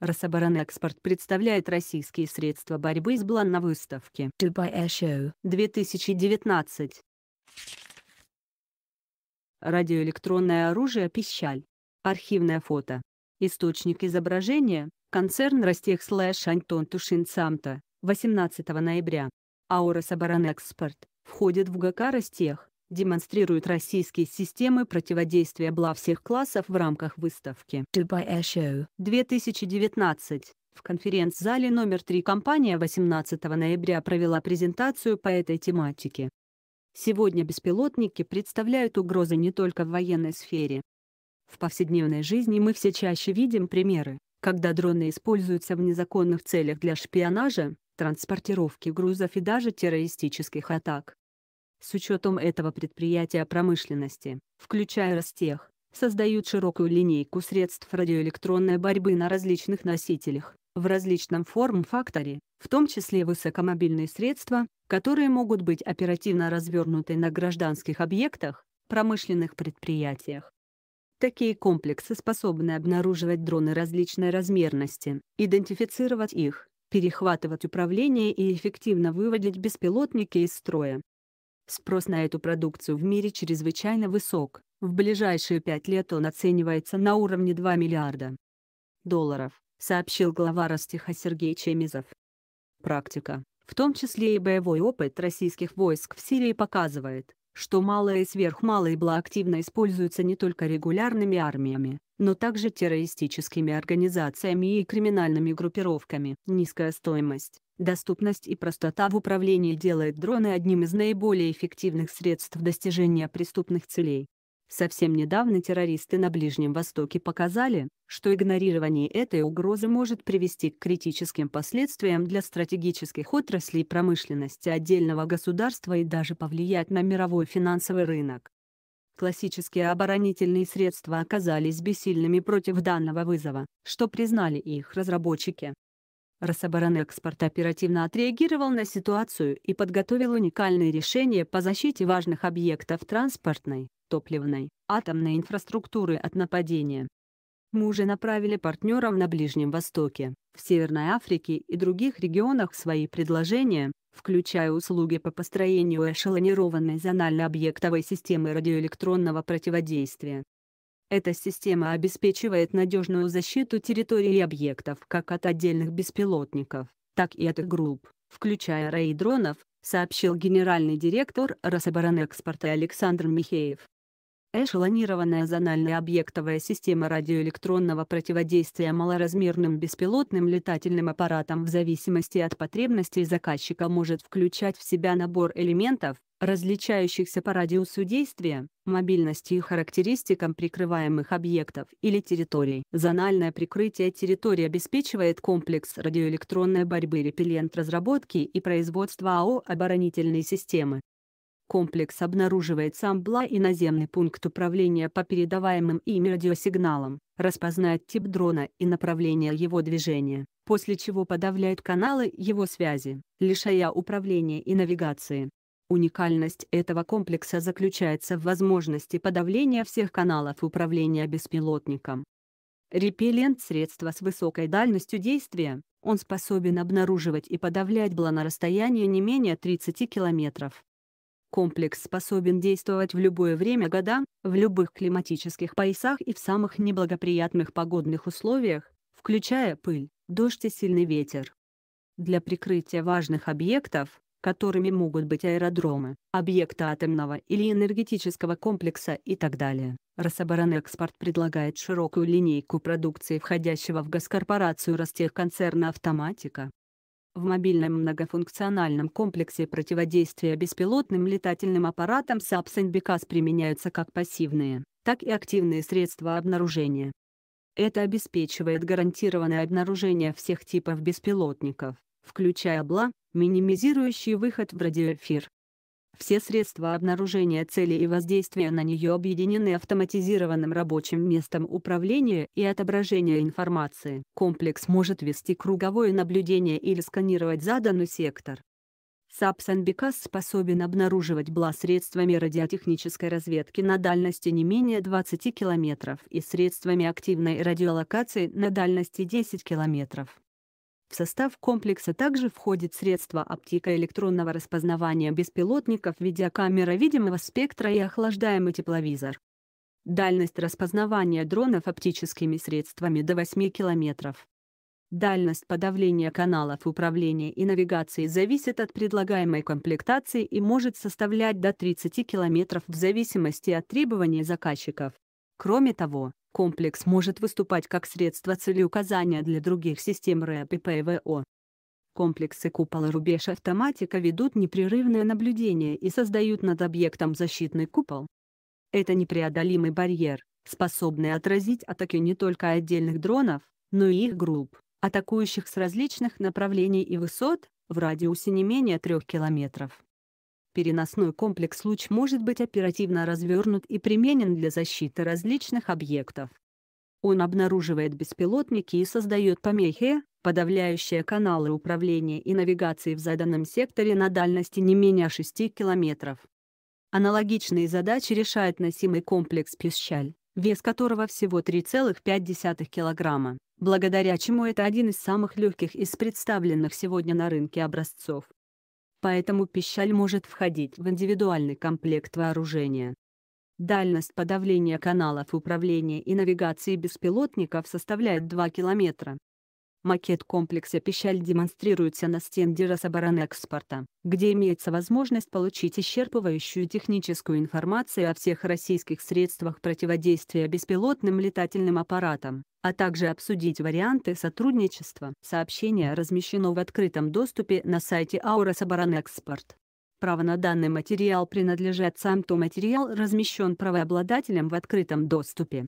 Рособоронэкспорт представляет российские средства борьбы с БЛАН на выставке Dubai Air Show 2019. Радиоэлектронное оружие «Пищаль». Архивное фото. Источник изображения – концерн «Ростех» слэш Антон Тушин Самта, 18 ноября. Аура Сабаранэкспорт входит в ГК «Ростех» демонстрируют российские системы противодействия бла всех классов в рамках выставки Dubai Air Show 2019. В конференц-зале номер 3 компания 18 ноября провела презентацию по этой тематике. Сегодня беспилотники представляют угрозы не только в военной сфере. В повседневной жизни мы все чаще видим примеры, когда дроны используются в незаконных целях для шпионажа, транспортировки грузов и даже террористических атак с учетом этого предприятия промышленности, включая Ростех, создают широкую линейку средств радиоэлектронной борьбы на различных носителях, в различном форм-факторе, в том числе высокомобильные средства, которые могут быть оперативно развернуты на гражданских объектах, промышленных предприятиях. Такие комплексы способны обнаруживать дроны различной размерности, идентифицировать их, перехватывать управление и эффективно выводить беспилотники из строя, Спрос на эту продукцию в мире чрезвычайно высок, в ближайшие пять лет он оценивается на уровне 2 миллиарда долларов, сообщил глава Ростиха Сергей Чемизов. Практика, в том числе и боевой опыт российских войск в Сирии показывает, что малое и сверхмалое благо активно используются не только регулярными армиями, но также террористическими организациями и криминальными группировками. Низкая стоимость, доступность и простота в управлении делает дроны одним из наиболее эффективных средств достижения преступных целей. Совсем недавно террористы на Ближнем Востоке показали, что игнорирование этой угрозы может привести к критическим последствиям для стратегических отраслей промышленности отдельного государства и даже повлиять на мировой финансовый рынок. Классические оборонительные средства оказались бессильными против данного вызова, что признали их разработчики. Рособоронэкспорт оперативно отреагировал на ситуацию и подготовил уникальные решения по защите важных объектов транспортной, топливной, атомной инфраструктуры от нападения. Мы уже направили партнерам на Ближнем Востоке, в Северной Африке и других регионах свои предложения, включая услуги по построению эшелонированной зонально-объектовой системы радиоэлектронного противодействия. Эта система обеспечивает надежную защиту территорий и объектов как от отдельных беспилотников, так и от их групп, включая рейдронов, сообщил генеральный директор Рособоронэкспорта Александр Михеев. Эшелонированная зональная объектовая система радиоэлектронного противодействия малоразмерным беспилотным летательным аппаратам в зависимости от потребностей заказчика может включать в себя набор элементов, различающихся по радиусу действия, мобильности и характеристикам прикрываемых объектов или территорий. Зональное прикрытие территории обеспечивает комплекс радиоэлектронной борьбы репеллент разработки и производства АО оборонительной системы. Комплекс обнаруживает сам БЛА и наземный пункт управления по передаваемым ими радиосигналам, распознает тип дрона и направление его движения, после чего подавляет каналы его связи, лишая управления и навигации. Уникальность этого комплекса заключается в возможности подавления всех каналов управления беспилотником. Репеллент – средство с высокой дальностью действия, он способен обнаруживать и подавлять БЛА на расстоянии не менее 30 километров. Комплекс способен действовать в любое время года, в любых климатических поясах и в самых неблагоприятных погодных условиях, включая пыль, дождь и сильный ветер. Для прикрытия важных объектов, которыми могут быть аэродромы, объекты атомного или энергетического комплекса и так далее, Рособоронэкспорт предлагает широкую линейку продукции входящего в госкорпорацию Ростехконцерна «Автоматика» в мобильном многофункциональном комплексе противодействия беспилотным летательным аппаратам SAPS NBCAS применяются как пассивные, так и активные средства обнаружения. Это обеспечивает гарантированное обнаружение всех типов беспилотников, включая БЛА, минимизирующий выход в радиоэфир. Все средства обнаружения цели и воздействия на нее объединены автоматизированным рабочим местом управления и отображения информации. Комплекс может вести круговое наблюдение или сканировать заданный сектор. Сапсан способен обнаруживать БЛА средствами радиотехнической разведки на дальности не менее 20 км и средствами активной радиолокации на дальности 10 км. В состав комплекса также входит средство оптико-электронного распознавания беспилотников, видеокамера видимого спектра и охлаждаемый тепловизор. Дальность распознавания дронов оптическими средствами до 8 км. Дальность подавления каналов управления и навигации зависит от предлагаемой комплектации и может составлять до 30 км в зависимости от требований заказчиков. Кроме того, комплекс может выступать как средство целеуказания для других систем РЭП и ПВО. Комплексы купола рубеж автоматика ведут непрерывное наблюдение и создают над объектом защитный купол. Это непреодолимый барьер, способный отразить атаки не только отдельных дронов, но и их групп, атакующих с различных направлений и высот, в радиусе не менее 3 километров переносной комплекс «Луч» может быть оперативно развернут и применен для защиты различных объектов. Он обнаруживает беспилотники и создает помехи, подавляющие каналы управления и навигации в заданном секторе на дальности не менее 6 километров. Аналогичные задачи решает носимый комплекс «Песчаль», вес которого всего 3,5 килограмма, благодаря чему это один из самых легких из представленных сегодня на рынке образцов. Поэтому пищаль может входить в индивидуальный комплект вооружения. Дальность подавления каналов управления и навигации беспилотников составляет 2 километра. Макет комплекса «Пищаль» демонстрируется на стенде Рособоронэкспорта, где имеется возможность получить исчерпывающую техническую информацию о всех российских средствах противодействия беспилотным летательным аппаратам, а также обсудить варианты сотрудничества. Сообщение размещено в открытом доступе на сайте Аурособоронэкспорт. Право на данный материал принадлежит сам то материал размещен правообладателем в открытом доступе.